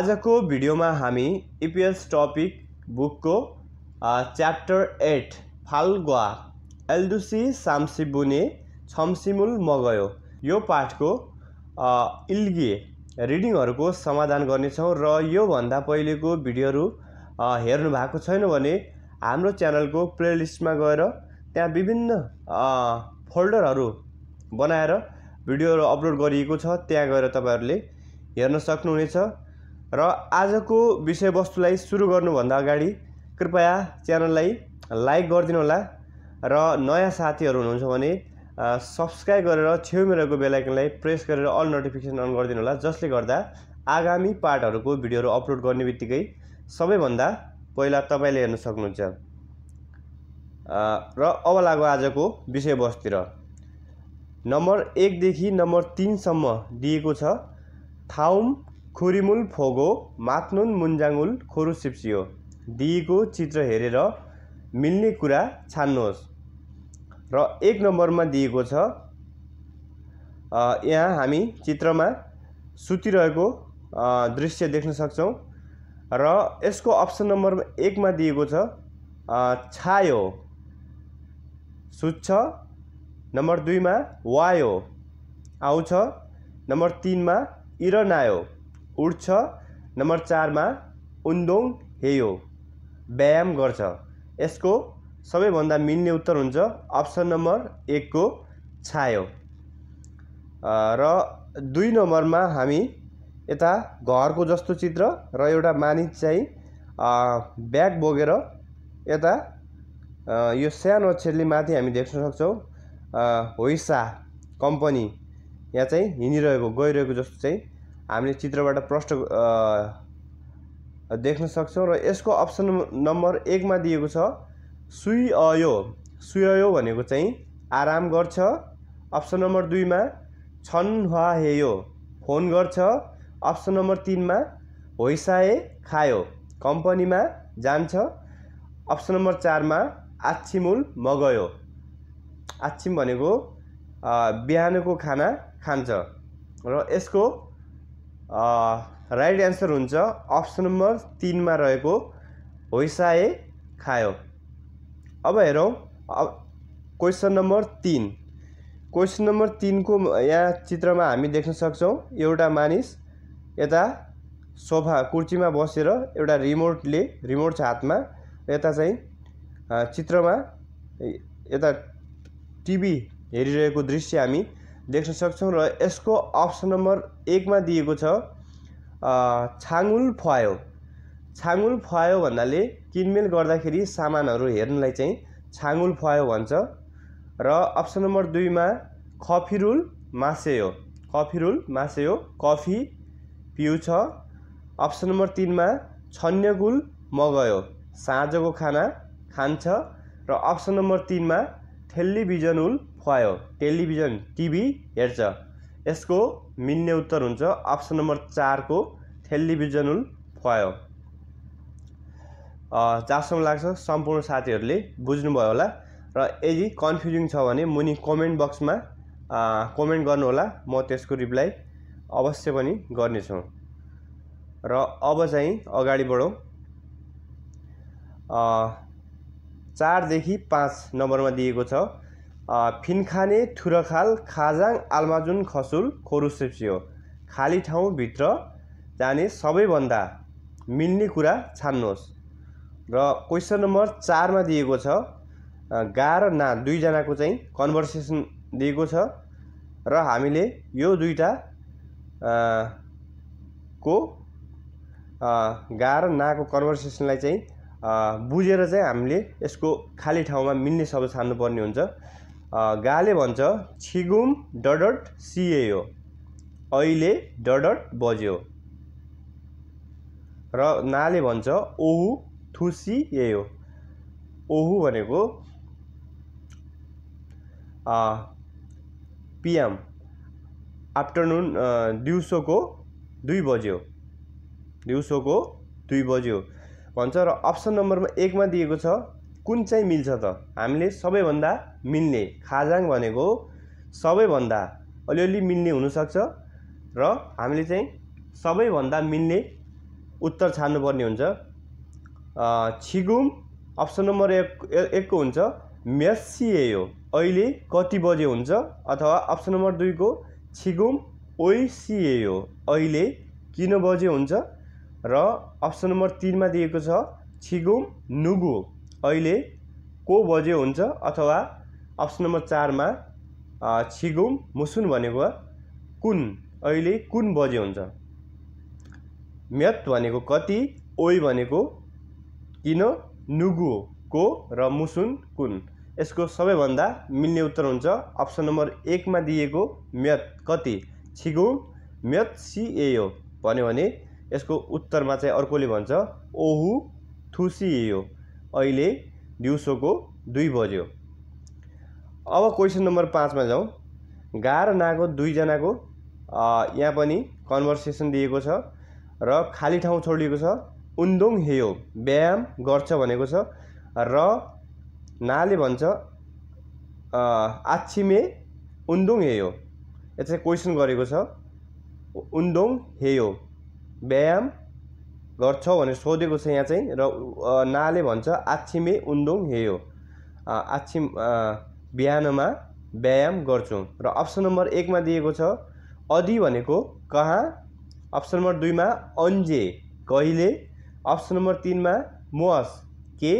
आजको भिडियोमा हामी इपिएस e टपिक बुकको च्याप्टर एट फालग्वा साम्सी बुने छम्सिमुल मगयो यो पाठको इल्गिए रिडिङहरूको समाधान गर्नेछौँ र योभन्दा पहिलेको भिडियोहरू हेर्नु भएको छैन भने हाम्रो च्यानलको प्लेलिस्टमा गएर त्यहाँ विभिन्न फोल्डरहरू बनाएर भिडियोहरू अपलोड गरिएको छ त्यहाँ गएर तपाईँहरूले हेर्न सक्नुहुनेछ र आजको विषयवस्तुलाई सुरु गर्नुभन्दा अगाडि कृपया च्यानललाई लाइक होला र नयाँ साथीहरू हुनुहुन्छ भने सब्सक्राइब गरेर छेउमा रहेको बेलायकनलाई प्रेस गरेर अल नोटिफिकेसन अन गरिदिनु होला जसले गर्दा आगामी पार्टहरूको भिडियोहरू अपलोड गर्ने बित्तिकै सबैभन्दा पहिला तपाईँले हेर्न सक्नुहुन्छ र अब लाग्यो आजको विषयवस्तुतिर नम्बर एकदेखि नम्बर तिनसम्म दिएको छ थाउम खुरिमुल फोगो मात्नुन मुन्जाङुल सिप्सियो दिएको चित्र हेरेर मिल्ने कुरा छान्नुहोस् र एक नम्बरमा दिएको छ यहाँ हामी चित्रमा सुतिरहेको दृश्य देख्न सक्छौँ र यसको अप्सन नम्बर एकमा दिएको छ छायो सुत्छ नम्बर दुईमा वायो आउँछ नम्बर तिनमा इरनायो उठ्छ नम्बर चारमा उन्दोङ हेयो व्यायाम गर्छ यसको सबैभन्दा मिल्ने उत्तर हुन्छ अप्सन नम्बर एकको छायो र दुई नम्बरमा हामी यता घरको जस्तो चित्र र एउटा मानिस चाहिँ ब्याग बोकेर यता यो सानो अक्षरले माथि हामी देख्न सक्छौँ होइसा कम्पनी यहाँ चाहिँ हिँडिरहेको गइरहेको जस्तो चाहिँ हामीले चित्रबाट प्रष्ट देख्न सक्छौँ र यसको अप्सन नम्बर एकमा दिएको छ सुई अयो सुयो भनेको चाहिँ आराम गर्छ अप्सन नम्बर दुईमा छन् हुवा हेयो फोन गर्छ अप्सन नम्बर तिनमा होइसाए खायो कम्पनीमा जान्छ अप्सन नम्बर चारमा आच्छिमुल मगयो आच्छिम भनेको बिहानको खाना खान्छ र यसको राइट एन्सर हुन्छ अप्सन नम्बर तिनमा रहेको होइसाए खायो अब हेरौँ अब क्वेसन नम्बर तिन क्वेसन नम्बर तिनको यहाँ चित्रमा हामी देख्न सक्छौँ एउटा मानिस यता सोफा कुर्चीमा बसेर एउटा रिमोटले रिमोट छ हातमा यता चाहिँ चित्रमा यता टिभी हेरिरहेको दृश्य हामी देख्न सक्छौँ र यसको अप्सन नम्बर एकमा दिएको छ छाङुल फुवायो छाङुल फुवायो भन्नाले किनमेल गर्दाखेरि सामानहरू हेर्नलाई चाहिँ छाङुल फुवायो भन्छ र अप्सन नम्बर दुईमा खफिरुल मासेयो कफिरुल मासेयो कफी पिउँछ अप्सन नम्बर तिनमा छन्यगुल मगयो साँझको खाना खान्छ र अप्सन नम्बर तिनमा टेलिभिजनुल ख्वायो टेलिभिजन टिभी हेर्छ यसको मिल्ने उत्तर हुन्छ अप्सन नम्बर चारको टेलिभिजनुल ख्वायो जहाँसम्म लाग्छ सम्पूर्ण साथीहरूले बुझ्नुभयो होला र यदि कन्फ्युजिङ छ भने मुनि कमेन्ट बक्समा कमेन्ट गर्नुहोला म त्यसको रिप्लाई अवश्य पनि गर्नेछु र अब चाहिँ अगाडि बढौँ चारदेखि पाँच नम्बरमा दिएको छ फिनखाने थुरखाल खाजाङ आल्माजुन खसुल खोरुसेप्सी हो खाली ठाउँभित्र जाने सबैभन्दा मिल्ने कुरा छान्नुहोस् र क्वेसन नम्बर चारमा दिएको छ गा र ना दुईजनाको चाहिँ कन्भर्सेसन दिएको छ र हामीले यो दुईवटा को गा र नाको कन्भर्सेसनलाई चाहिँ बुझेर चाहिँ हामीले यसको खाली ठाउँमा मिल्ने शब्द छान्नुपर्ने हुन्छ गाले भन्छ छिगुम डडट सिएयो अहिले डडट बज्यो र नाले भन्छ ओहु यो ओहु भनेको पिएम आफ्टरनुन दिउँसोको दुई बज्यो दिउँसोको दुई बज्यो भन्छ र अप्सन नम्बरमा एकमा दिएको छ कुन चाहिँ मिल्छ त हामीले सबैभन्दा मिल्ने खाजाङ भनेको सबैभन्दा अलिअलि मिल्ने हुनसक्छ र हामीले चाहिँ सबैभन्दा मिल्ने उत्तर छान्नुपर्ने हुन्छ छिगुम अप्सन नम्बर एक एकको हुन्छ हो अहिले कति बजे हुन्छ अथवा अप्सन नम्बर दुईको छिगुम हो अहिले किन बजे हुन्छ र अप्सन नम्बर तिनमा दिएको छ छिगुम नुगु अहिले को बज्यो हुन्छ अथवा अप्सन नम्बर चारमा छिगुम मुसुन भनेको कुन अहिले कुन बज्यो हुन्छ म्यत भनेको कति ओइ भनेको किन नुगु को र मुसुन कुन यसको सबैभन्दा मिल्ने उत्तर हुन्छ अप्सन नम्बर एकमा दिएको म्यत कति छिगुम म्यत सिएयो भन्यो भने यसको उत्तरमा चाहिँ अर्कोले भन्छ ओहु थुसिए अहिले दिउँसोको दुई बज्यो अब क्वेसन नम्बर पाँचमा जाउँ गा र नाको दुईजनाको यहाँ पनि कन्भर्सेसन दिएको छ र खाली ठाउँ छोडिएको छ उन्दोङ हेयो व्यायाम गर्छ भनेको छ र नाले भन्छ आछिमे उन्दोङ हेयो यो चाहिँ क्वेसन गरेको छ उन्दोङ हेयो व्यायाम गर्छौँ भनेर सोधेको छ यहाँ चाहिँ र नाले भन्छ आछिमे उन्दोङ हेयो आछिम बिहानमा व्यायाम गर्छौँ र अप्सन नम्बर एकमा दिएको छ अधि भनेको कहाँ अप्सन नम्बर दुईमा अन्जे कहिले अप्सन नम्बर तिनमा मोस के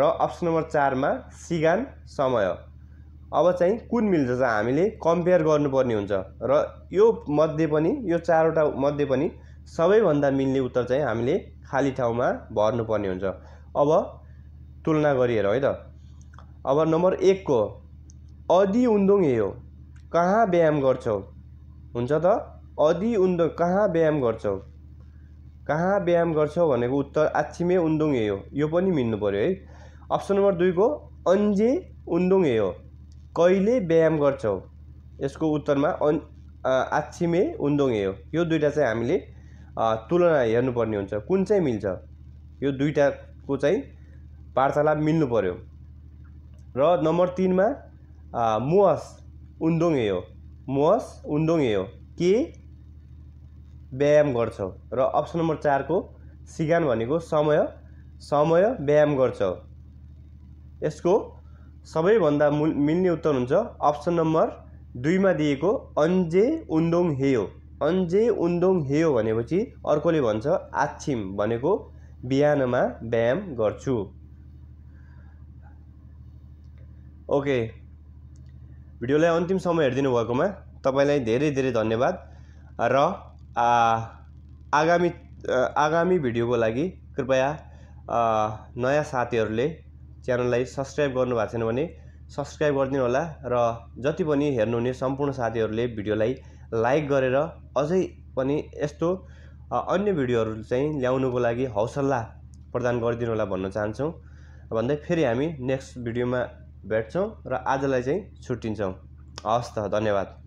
र अप्सन नम्बर चारमा सिगान समय अब चाहिँ कुन मिल्छ हामीले कम्पेयर गर्नुपर्ने हुन्छ र यो मध्ये पनि यो चारवटा मध्ये पनि सबैभन्दा मिल्ने उत्तर चाहिँ हामीले खाली ठाउँमा भर्नुपर्ने हुन्छ अब तुलना गरिहेर है त अब नम्बर एकको अधि उन्दुङ यो कहाँ व्यायाम गर्छौ हुन्छ त अधि उन्दुङ कहाँ व्यायाम गर्छौ कहाँ व्यायाम गर्छौ भनेको उत्तर आछिमे उन्दुङ हो यो पनि मिल्नु पऱ्यो है अप्सन नम्बर दुईको अन्जे उन्दुङ हो कहिले व्यायाम गर्छौ यसको उत्तरमा अन् आछिमे उन्दुङ हो यो दुइटा चाहिँ हामीले तुलना हेर्नुपर्ने हुन्छ कुन चाहिँ मिल्छ यो दुईवटाको चाहिँ वार्तालाप मिल्नु पऱ्यो र नम्बर तिनमा मुहस उन्दोङ हे हो मुहस उन्दोङ हे हो के व्यायाम गर्छ र अप्सन नम्बर चारको सिगान भनेको समय समय व्यायाम गर्छ यसको सबैभन्दा मिल्ने उत्तर हुन्छ अप्सन नम्बर दुईमा दिएको अन्जे उन्दोङ हो अन्जे उन्डोङ हेयो भनेपछि अर्कोले भन्छ आछिम भनेको बिहानमा व्यायाम गर्छु ओके भिडियोलाई अन्तिम समय हेरिदिनु भएकोमा तपाईँलाई धेरै धेरै धन्यवाद र आगामी आगामी भिडियोको लागि कृपया नयाँ साथीहरूले च्यानललाई सब्सक्राइब गर्नुभएको छैन भने सब्सक्राइब गरिदिनु होला र जति पनि हेर्नुहुने सम्पूर्ण साथीहरूले भिडियोलाई लाइक गरेर अझै पनि यस्तो अन्य भिडियोहरू चाहिँ ल्याउनुको लागि हौसला प्रदान गरिदिनु होला भन्न चाहन्छौँ भन्दै फेरि हामी नेक्स्ट भिडियोमा भेट्छौँ र आजलाई चाहिँ छुट्टिन्छौँ हवस् त धन्यवाद